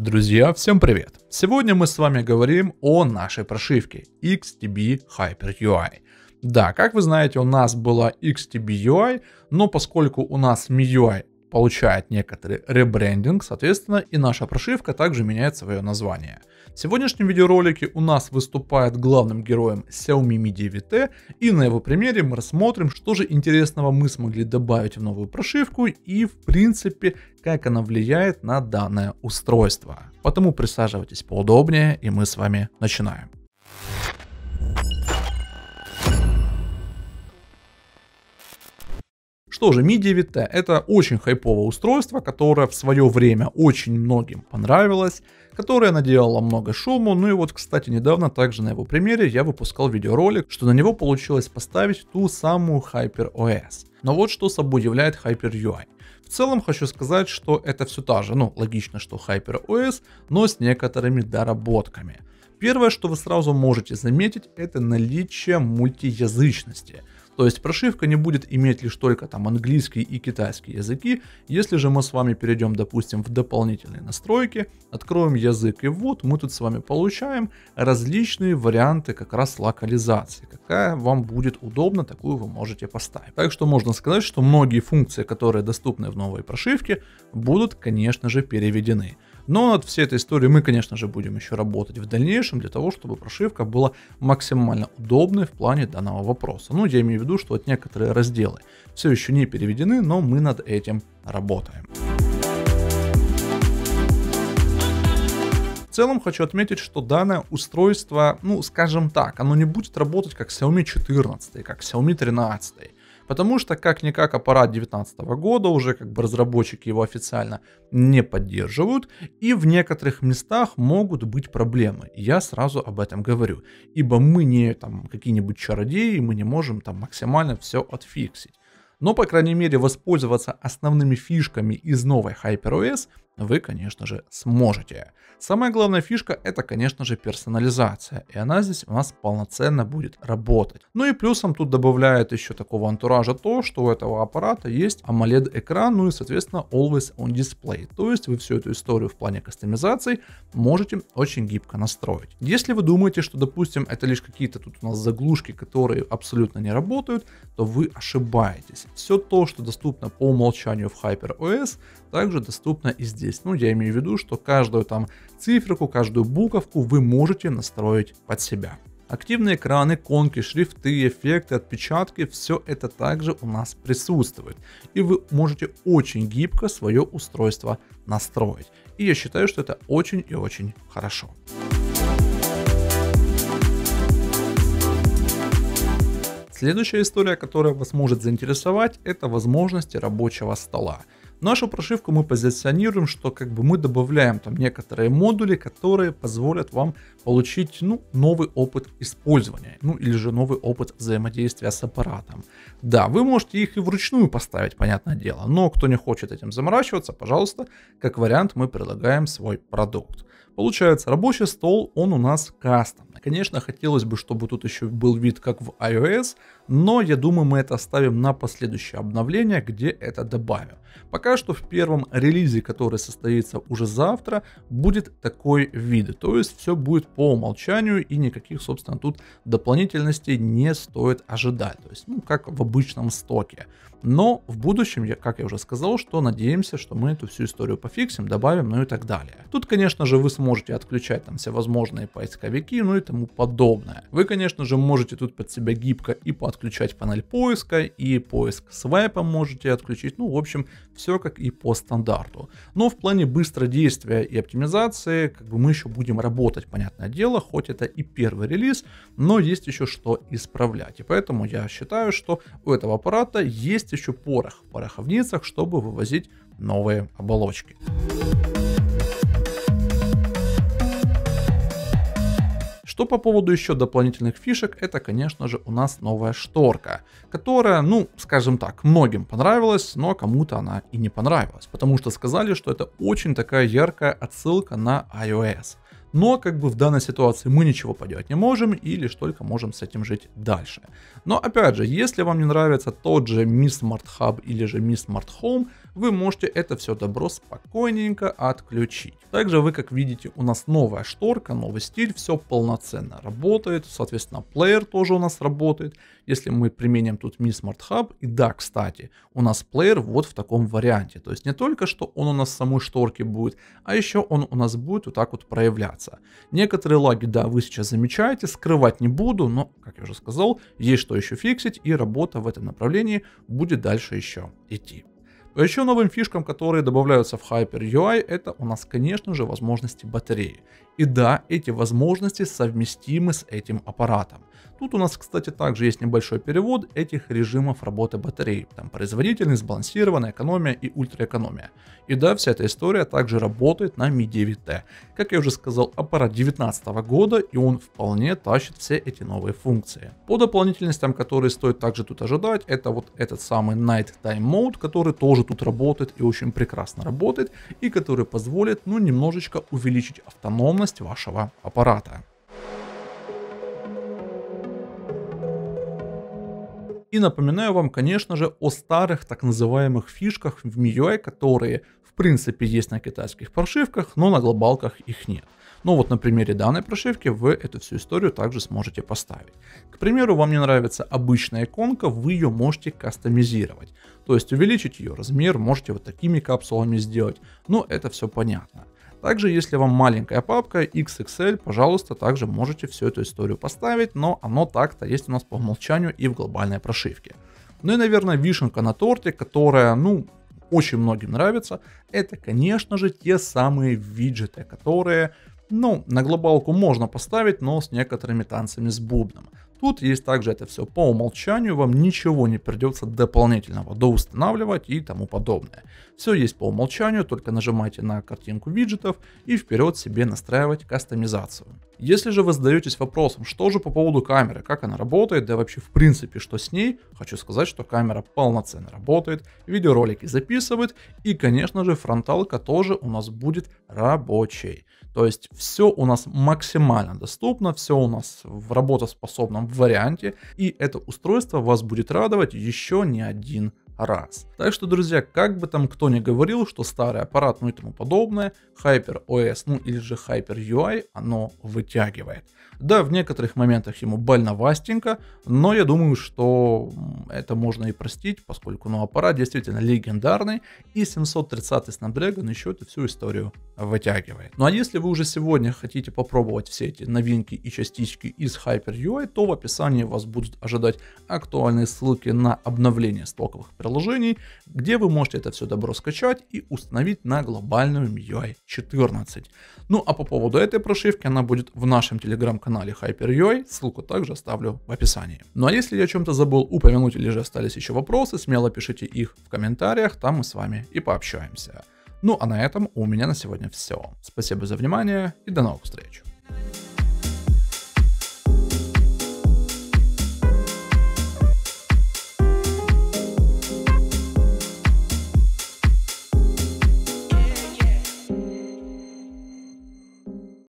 Друзья, всем привет! Сегодня мы с вами говорим о нашей прошивке XTB Hyper UI. Да, как вы знаете, у нас была XTB UI, но поскольку у нас MIUI получает некоторый ребрендинг, соответственно и наша прошивка также меняет свое название. В сегодняшнем видеоролике у нас выступает главным героем Xiaomi Mi 9T и на его примере мы рассмотрим, что же интересного мы смогли добавить в новую прошивку и в принципе, как она влияет на данное устройство. Поэтому присаживайтесь поудобнее и мы с вами начинаем. Что же, Mi 9T это очень хайповое устройство, которое в свое время очень многим понравилось, которое наделало много шуму, ну и вот, кстати, недавно также на его примере я выпускал видеоролик, что на него получилось поставить ту самую HyperOS. Но вот что собой являет HyperUI. В целом хочу сказать, что это все та же, ну логично, что HyperOS, но с некоторыми доработками. Первое, что вы сразу можете заметить, это наличие мультиязычности – то есть прошивка не будет иметь лишь только там английский и китайский языки. Если же мы с вами перейдем, допустим, в дополнительные настройки, откроем язык, и вот мы тут с вами получаем различные варианты как раз локализации. Какая вам будет удобна, такую вы можете поставить. Так что можно сказать, что многие функции, которые доступны в новой прошивке, будут, конечно же, переведены. Но над всей этой историей мы, конечно же, будем еще работать в дальнейшем для того, чтобы прошивка была максимально удобной в плане данного вопроса. Ну, я имею в виду, что вот некоторые разделы все еще не переведены, но мы над этим работаем. В целом хочу отметить, что данное устройство, ну скажем так, оно не будет работать как Xiaomi 14, как Xiaomi 13, Потому что, как-никак, аппарат 2019 года уже как бы разработчики его официально не поддерживают. И в некоторых местах могут быть проблемы. Я сразу об этом говорю. Ибо мы не там какие-нибудь чародеи, мы не можем там максимально все отфиксить но, по крайней мере, воспользоваться основными фишками из новой HyperOS вы, конечно же, сможете. Самая главная фишка это, конечно же, персонализация, и она здесь у нас полноценно будет работать. Ну и плюсом тут добавляет еще такого антуража то, что у этого аппарата есть AMOLED экран, ну и соответственно Always On Display, то есть вы всю эту историю в плане кастомизации можете очень гибко настроить. Если вы думаете, что допустим это лишь какие-то тут у нас заглушки, которые абсолютно не работают, то вы ошибаетесь. Все то, что доступно по умолчанию в HyperOS, также доступно и здесь здесь. Ну, я имею в виду, что каждую там циферку, каждую буковку вы можете настроить под себя. Активные экраны, конки, шрифты, эффекты, отпечатки, все это также у нас присутствует. И вы можете очень гибко свое устройство настроить. И я считаю, что это очень и очень хорошо. Следующая история, которая вас может заинтересовать, это возможности рабочего стола. Нашу прошивку мы позиционируем, что как бы мы добавляем там некоторые модули, которые позволят вам получить ну, новый опыт использования, ну или же новый опыт взаимодействия с аппаратом. Да, вы можете их и вручную поставить, понятное дело, но кто не хочет этим заморачиваться, пожалуйста, как вариант мы предлагаем свой продукт. Получается, рабочий стол, он у нас кастомный. Конечно, хотелось бы, чтобы тут еще был вид как в iOS, но я думаю, мы это оставим на последующее обновление, где это добавим. Пока пока что в первом релизе, который состоится уже завтра, будет такой вид. То есть все будет по умолчанию и никаких, собственно, тут дополнительностей не стоит ожидать. То есть, ну, как в обычном стоке. Но в будущем, я, как я уже сказал, что надеемся, что мы эту всю историю пофиксим, добавим, ну и так далее. Тут, конечно же, вы сможете отключать там все возможные поисковики, ну и тому подобное. Вы, конечно же, можете тут под себя гибко и подключать панель поиска, и поиск свайпа можете отключить, ну, в общем, все как и по стандарту. Но в плане быстродействия и оптимизации, как бы мы еще будем работать, понятное дело, хоть это и первый релиз, но есть еще что исправлять. И поэтому я считаю, что у этого аппарата есть еще порох в пороховницах, чтобы вывозить новые оболочки. Что по поводу еще дополнительных фишек, это, конечно же, у нас новая шторка, которая, ну, скажем так, многим понравилась, но кому-то она и не понравилась, потому что сказали, что это очень такая яркая отсылка на iOS. Но как бы в данной ситуации мы ничего поделать не можем и лишь только можем с этим жить дальше. Но опять же, если вам не нравится тот же Mi Smart Hub или же Mi Smart Home, вы можете это все добро спокойненько отключить. Также вы, как видите, у нас новая шторка, новый стиль, все полноценно работает, соответственно, плеер тоже у нас работает. Если мы применим тут Mi Smart Hub, и да, кстати, у нас плеер вот в таком варианте. То есть не только, что он у нас в самой шторке будет, а еще он у нас будет вот так вот проявляться. Некоторые лаги, да, вы сейчас замечаете, скрывать не буду, но, как я уже сказал, есть что еще фиксить, и работа в этом направлении будет дальше еще идти. А еще новым фишкам, которые добавляются в Hyper UI, это у нас, конечно же, возможности батареи. И да, эти возможности совместимы с этим аппаратом. Тут у нас, кстати, также есть небольшой перевод этих режимов работы батареи. Там производительность, сбалансированная экономия и ультраэкономия. И да, вся эта история также работает на Mi 9T. Как я уже сказал, аппарат 2019 года, и он вполне тащит все эти новые функции. По дополнительностям, которые стоит также тут ожидать, это вот этот самый Night Time Mode, который тоже тут работает и очень прекрасно работает, и который позволит, ну, немножечко увеличить автономность вашего аппарата. И напоминаю вам, конечно же, о старых так называемых фишках в MIUI, которые в принципе есть на китайских прошивках, но на глобалках их нет. Но ну вот на примере данной прошивки вы эту всю историю также сможете поставить. К примеру, вам не нравится обычная иконка, вы ее можете кастомизировать. То есть увеличить ее размер, можете вот такими капсулами сделать, но ну, это все понятно. Также, если вам маленькая папка XXL, пожалуйста, также можете всю эту историю поставить, но оно так-то есть у нас по умолчанию и в глобальной прошивке. Ну и, наверное, вишенка на торте, которая, ну, очень многим нравится, это, конечно же, те самые виджеты, которые, ну, на глобалку можно поставить, но с некоторыми танцами с бубном. Тут есть также это все по умолчанию, вам ничего не придется дополнительного доустанавливать и тому подобное. Все есть по умолчанию, только нажимайте на картинку виджетов и вперед себе настраивать кастомизацию. Если же вы задаетесь вопросом, что же по поводу камеры, как она работает, да вообще в принципе, что с ней, хочу сказать, что камера полноценно работает, видеоролики записывает и, конечно же, фронталка тоже у нас будет рабочей. То есть все у нас максимально доступно, все у нас в работоспособном варианте, и это устройство вас будет радовать еще не один раз. Так что, друзья, как бы там кто ни говорил, что старый аппарат, ну и тому подобное, Hyper OS, ну или же Hyper UI, оно вытягивает. Да, в некоторых моментах ему больно вастенько, но я думаю, что это можно и простить, поскольку ну, аппарат действительно легендарный, и 730 Snapdragon еще эту всю историю вытягивает. Ну а если вы уже сегодня хотите попробовать все эти новинки и частички из Hyper UI, то в описании вас будут ожидать актуальные ссылки на обновление стоковых приложений приложений, где вы можете это все добро скачать и установить на глобальную MIUI 14. Ну а по поводу этой прошивки, она будет в нашем телеграм-канале HyperUI, ссылку также оставлю в описании. Ну а если я о чем-то забыл упомянуть или же остались еще вопросы, смело пишите их в комментариях, там мы с вами и пообщаемся. Ну а на этом у меня на сегодня все. Спасибо за внимание и до новых встреч.